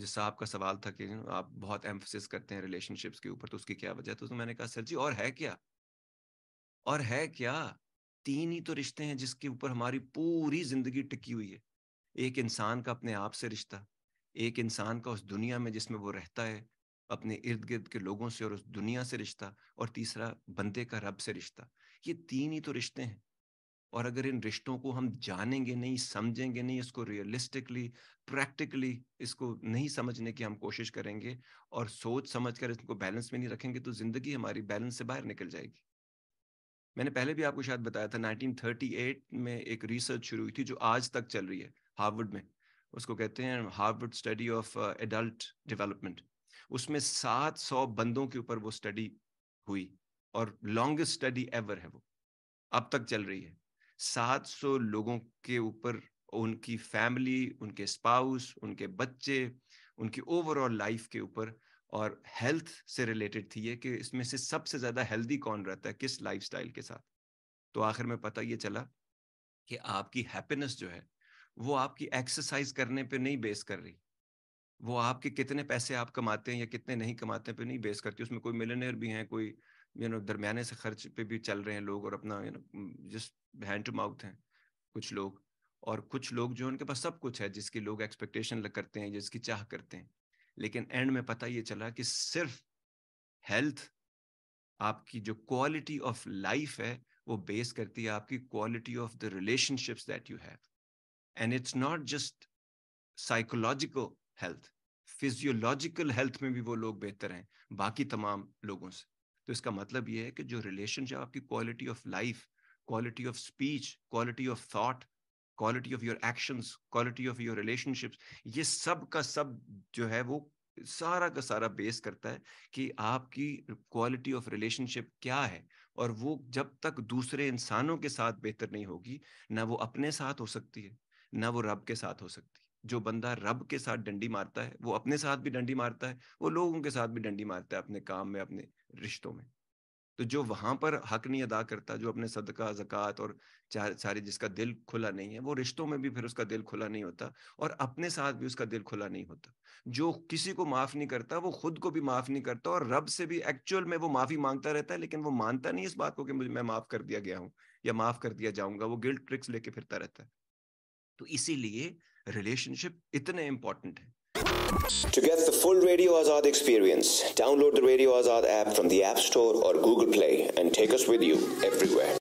जिस आपका सवाल था कि आप बहुत एम्फोसिस करते हैं रिलेशनशिप्स के ऊपर तो उसकी क्या वजह तो मैंने कहा सर जी और है क्या और है क्या तीन ही तो रिश्ते हैं जिसके ऊपर हमारी पूरी जिंदगी टिकी हुई है एक इंसान का अपने आप से रिश्ता एक इंसान का उस दुनिया में जिसमें वो रहता है अपने इर्द गिर्द के लोगों से और उस दुनिया से रिश्ता और तीसरा बंदे का रब से रिश्ता ये तीन ही तो रिश्ते हैं और अगर इन रिश्तों को हम जानेंगे नहीं समझेंगे नहीं इसको रियलिस्टिकली प्रैक्टिकली इसको नहीं समझने की हम कोशिश करेंगे और सोच समझ कर इसको बैलेंस में नहीं रखेंगे तो जिंदगी हमारी बैलेंस से बाहर निकल जाएगी मैंने पहले भी आपको शायद बताया था 1938 में एक रिसर्च शुरू हुई थी जो आज तक चल रही है हार्वर्ड में उसको कहते हैं Harvard study of adult development उसमें 700 बंदों के ऊपर वो स्टडी हुई और लॉन्गेस्ट स्टडी एवर है वो अब तक चल रही है सात सौ लोगों के ऊपर उनकी फैमिली उनके स्पाउस उनके बच्चे उनकी ओवरऑल लाइफ के ऊपर और हेल्थ से रिलेटेड थी ये कि इसमें से सबसे ज़्यादा हेल्दी कौन रहता है किस लाइफ के साथ तो आखिर में पता ये चला कि आपकी हैप्पीनेस जो है वो आपकी एक्सरसाइज करने पे नहीं बेस कर रही वो आपके कितने पैसे आप कमाते हैं या कितने नहीं कमाते पे नहीं बेस करती उसमें कोई मिलनियर भी हैं कोई यू नो दरमियाने से खर्च पे भी चल रहे हैं लोग और अपना you know just hand to mouth हैं कुछ लोग और कुछ लोग जो उनके पास सब कुछ है जिसकी लोग एक्सपेक्टेशन करते हैं जिसकी चाह करते हैं लेकिन एंड में पता ये चला कि सिर्फ हेल्थ आपकी जो क्वालिटी ऑफ लाइफ है वो बेस करती है आपकी quality of the relationships that you have and it's not just psychological health physiological health में भी वो लोग बेहतर हैं बाकी तमाम लोगों से तो इसका मतलब ये है कि जो रिलेशनशिप आपकी quality of life quality of speech quality of thought quality of your actions quality of your relationships ये सब का सब जो है वो सारा का सारा बेस करता है कि आपकी क्वालिटी ऑफ रिलेशनशिप क्या है और वो जब तक दूसरे इंसानों के साथ बेहतर नहीं होगी ना वो अपने साथ हो सकती है ना वो रब के साथ हो सकती है जो बंदा रब के साथ डंडी मारता है वो अपने साथ भी डंडी मारता है वो लोगों के साथ भी डंडी मारता है अपने काम में अपने रिश्तों में तो जो वहां पर हक नहीं अदा करता जो अपने सदका जक़ात और सारे जिसका दिल खुला नहीं है वो रिश्तों में भी फिर उसका दिल खुला नहीं होता और अपने साथ भी उसका दिल खुला नहीं होता जो किसी को माफ नहीं करता वो खुद को भी माफ नहीं करता और रब से भी एक्चुअल में वो माफी मांगता रहता है लेकिन वो मानता नहीं इस बात को कि मुझे मैं माफ कर दिया गया हूँ या माफ कर दिया जाऊंगा वो गिल्ट ट्रिक्स लेके फिरता रहता है तो इसीलिए To get the full Radio Azad experience, download the Radio Azad app from the App Store or Google Play and take us with you everywhere.